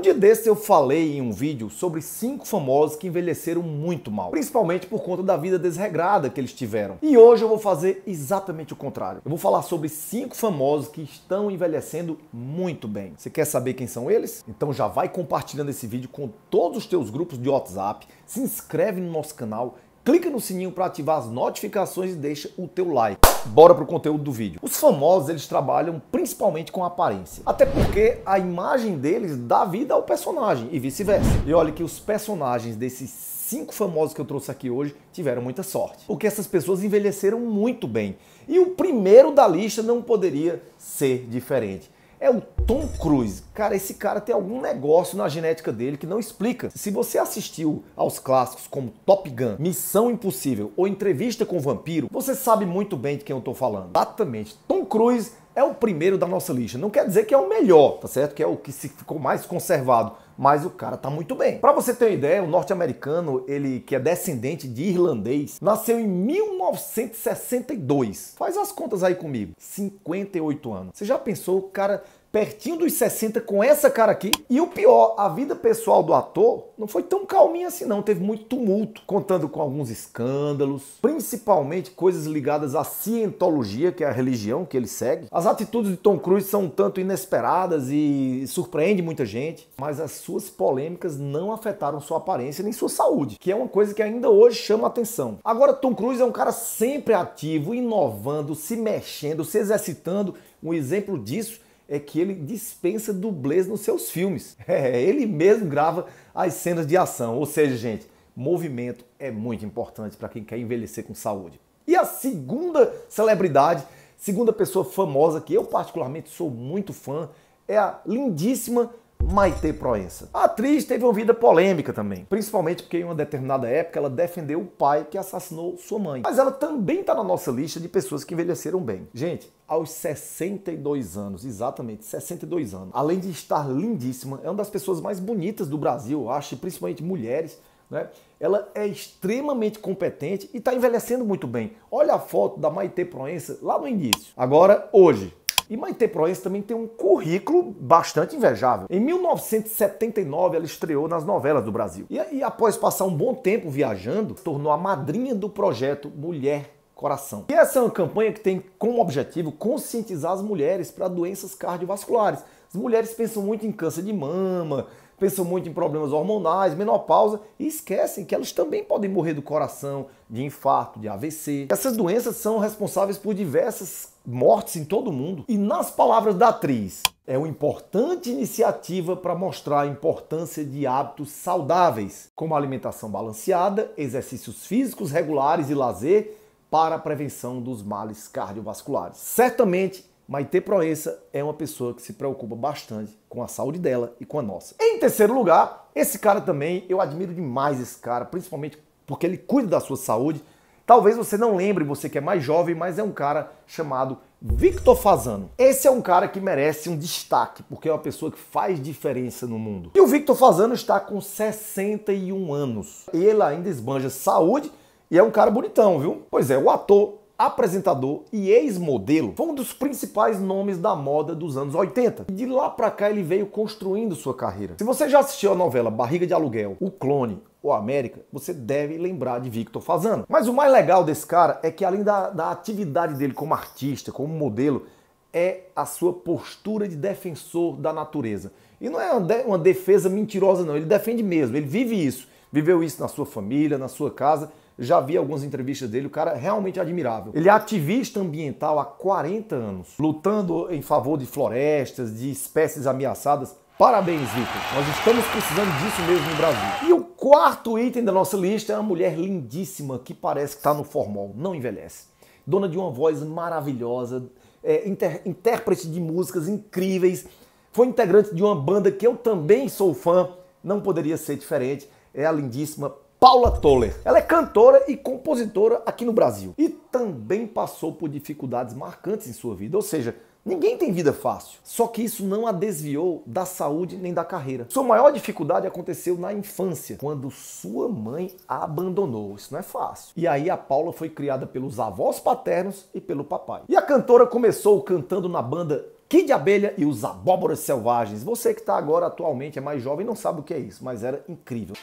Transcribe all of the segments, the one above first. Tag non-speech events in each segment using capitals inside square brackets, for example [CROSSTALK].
Um dia desse eu falei em um vídeo sobre cinco famosos que envelheceram muito mal, principalmente por conta da vida desregrada que eles tiveram. E hoje eu vou fazer exatamente o contrário. Eu vou falar sobre cinco famosos que estão envelhecendo muito bem. Você quer saber quem são eles? Então já vai compartilhando esse vídeo com todos os teus grupos de WhatsApp, se inscreve no nosso canal clica no sininho para ativar as notificações e deixa o teu like. Bora pro conteúdo do vídeo. Os famosos, eles trabalham principalmente com aparência. Até porque a imagem deles dá vida ao personagem e vice-versa. E olha que os personagens desses cinco famosos que eu trouxe aqui hoje tiveram muita sorte. Porque essas pessoas envelheceram muito bem. E o primeiro da lista não poderia ser diferente é o Tom Cruise. Cara, esse cara tem algum negócio na genética dele que não explica. Se você assistiu aos clássicos como Top Gun, Missão Impossível ou Entrevista com o Vampiro, você sabe muito bem de quem eu tô falando. Exatamente. Tom Cruise é o primeiro da nossa lista. Não quer dizer que é o melhor, tá certo? Que é o que se ficou mais conservado mas o cara tá muito bem. Para você ter uma ideia, o norte-americano, ele que é descendente de irlandês, nasceu em 1962. Faz as contas aí comigo. 58 anos. Você já pensou o cara pertinho dos 60 com essa cara aqui. E o pior, a vida pessoal do ator não foi tão calminha assim não, teve muito tumulto, contando com alguns escândalos, principalmente coisas ligadas à cientologia, que é a religião que ele segue. As atitudes de Tom Cruise são um tanto inesperadas e surpreende muita gente, mas as suas polêmicas não afetaram sua aparência nem sua saúde, que é uma coisa que ainda hoje chama atenção. Agora Tom Cruise é um cara sempre ativo, inovando, se mexendo, se exercitando. Um exemplo disso é que ele dispensa dublês nos seus filmes. [LAUGHS] É, ele mesmo grava as cenas de ação. Ou seja, gente, movimento é muito importante para quem quer envelhecer com saúde. E a segunda celebridade, segunda pessoa famosa que eu particularmente sou muito fã, é a lindíssima Maite Proença. A atriz teve uma vida polêmica também, principalmente porque em uma determinada época ela defendeu o pai que assassinou sua mãe. Mas ela também está na nossa lista de pessoas que envelheceram bem. Gente, aos 62 anos, exatamente 62 anos, além de estar lindíssima, é uma das pessoas mais bonitas do Brasil, eu acho, principalmente mulheres. Né? Ela é extremamente competente e está envelhecendo muito bem. Olha a foto da Maite Proença lá no início. Agora, hoje, e Maite Proença também tem um currículo bastante invejável. Em 1979, ela estreou nas novelas do Brasil. E, e após passar um bom tempo viajando, tornou a madrinha do projeto Mulher coração. E essa é uma campanha que tem como objetivo conscientizar as mulheres para doenças cardiovasculares. As mulheres pensam muito em câncer de mama, pensam muito em problemas hormonais, menopausa e esquecem que elas também podem morrer do coração, de infarto, de AVC. Essas doenças são responsáveis por diversas mortes em todo o mundo. E nas palavras da atriz, é uma importante iniciativa para mostrar a importância de hábitos saudáveis, como alimentação balanceada, exercícios físicos regulares e lazer para a prevenção dos males cardiovasculares. Certamente Maite Proença é uma pessoa que se preocupa bastante com a saúde dela e com a nossa. Em terceiro lugar, esse cara também, eu admiro demais esse cara, principalmente porque ele cuida da sua saúde. Talvez você não lembre, você que é mais jovem, mas é um cara chamado Victor Fazano. Esse é um cara que merece um destaque, porque é uma pessoa que faz diferença no mundo. E o Victor Fazano está com 61 anos. Ele ainda esbanja saúde e é um cara bonitão, viu? Pois é, o ator apresentador e ex-modelo, foi um dos principais nomes da moda dos anos 80. de lá para cá ele veio construindo sua carreira. Se você já assistiu a novela Barriga de Aluguel, O Clone ou América, você deve lembrar de Victor Fazano. Mas o mais legal desse cara é que além da, da atividade dele como artista, como modelo, é a sua postura de defensor da natureza. E não é uma defesa mentirosa não, ele defende mesmo, ele vive isso. Viveu isso na sua família, na sua casa já vi algumas entrevistas dele, o cara é realmente admirável. Ele é ativista ambiental há 40 anos, lutando em favor de florestas, de espécies ameaçadas. Parabéns, Vitor. Nós estamos precisando disso mesmo no Brasil. E o quarto item da nossa lista é uma mulher lindíssima que parece que está no formol, não envelhece. Dona de uma voz maravilhosa, é, inter, intérprete de músicas incríveis, foi integrante de uma banda que eu também sou fã, não poderia ser diferente. É a lindíssima Paula Toller. Ela é cantora e compositora aqui no Brasil e também passou por dificuldades marcantes em sua vida, ou seja, Ninguém tem vida fácil. Só que isso não a desviou da saúde nem da carreira. Sua maior dificuldade aconteceu na infância, quando sua mãe a abandonou. Isso não é fácil. E aí a Paula foi criada pelos avós paternos e pelo papai. E a cantora começou cantando na banda Kid Abelha e os Abóboras Selvagens. Você que está agora atualmente é mais jovem não sabe o que é isso, mas era incrível.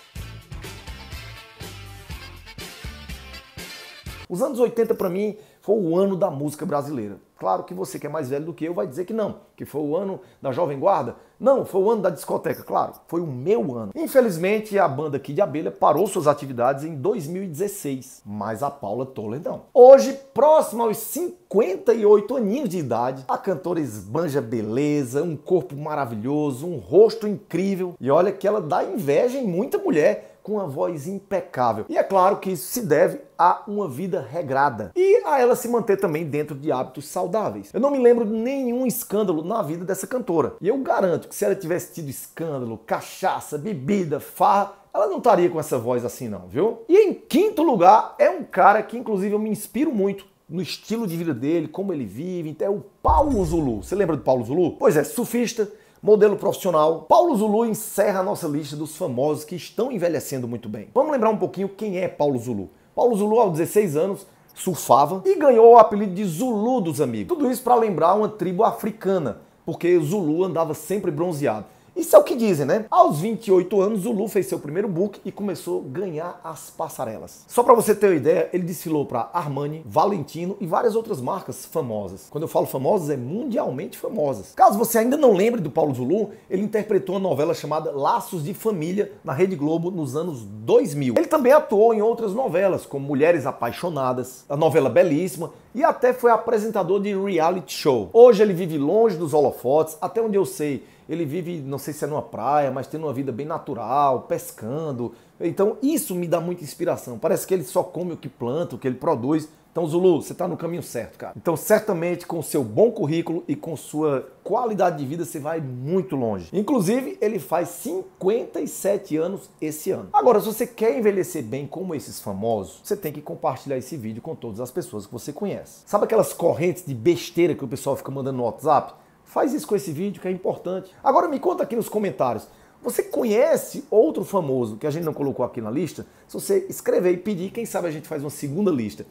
Os anos 80 para mim foi o ano da música brasileira. Claro que você que é mais velho do que eu vai dizer que não, que foi o ano da Jovem Guarda. Não, foi o ano da discoteca, claro, foi o meu ano. Infelizmente, a banda aqui de Abelha parou suas atividades em 2016, mas a Paula Toller não. Hoje, próximo aos 58 aninhos de idade, a cantora esbanja beleza, um corpo maravilhoso, um rosto incrível. E olha que ela dá inveja em muita mulher com uma voz impecável. E é claro que isso se deve a uma vida regrada e a ela se manter também dentro de hábitos saudáveis. Eu não me lembro de nenhum escândalo na vida dessa cantora. E eu garanto que se ela tivesse tido escândalo, cachaça, bebida, farra, ela não estaria com essa voz assim não, viu? E em quinto lugar, é um cara que inclusive eu me inspiro muito no estilo de vida dele, como ele vive, até então, é o Paulo Zulu. Você lembra do Paulo Zulu? Pois é, surfista, modelo profissional, Paulo Zulu encerra a nossa lista dos famosos que estão envelhecendo muito bem. Vamos lembrar um pouquinho quem é Paulo Zulu. Paulo Zulu, aos 16 anos, surfava e ganhou o apelido de Zulu dos amigos. Tudo isso para lembrar uma tribo africana, porque Zulu andava sempre bronzeado. Isso é o que dizem, né? Aos 28 anos, o Lu fez seu primeiro book e começou a ganhar as passarelas. Só para você ter uma ideia, ele desfilou para Armani, Valentino e várias outras marcas famosas. Quando eu falo famosas, é mundialmente famosas. Caso você ainda não lembre do Paulo Zulu, ele interpretou a novela chamada Laços de Família na Rede Globo nos anos 2000. Ele também atuou em outras novelas, como Mulheres Apaixonadas, a novela Belíssima e até foi apresentador de reality show. Hoje ele vive longe dos holofotes, até onde eu sei, ele vive, não sei se é numa praia, mas tendo uma vida bem natural, pescando. Então, isso me dá muita inspiração. Parece que ele só come o que planta, o que ele produz. Então, Zulu, você está no caminho certo, cara. Então, certamente, com seu bom currículo e com sua qualidade de vida, você vai muito longe. Inclusive, ele faz 57 anos esse ano. Agora, se você quer envelhecer bem como esses famosos, você tem que compartilhar esse vídeo com todas as pessoas que você conhece. Sabe aquelas correntes de besteira que o pessoal fica mandando no WhatsApp? Faz isso com esse vídeo que é importante. Agora me conta aqui nos comentários. Você conhece outro famoso que a gente não colocou aqui na lista? Se você escrever e pedir, quem sabe a gente faz uma segunda lista.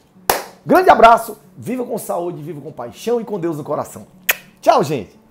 Grande abraço, viva com saúde, viva com paixão e com Deus no coração. Tchau, gente!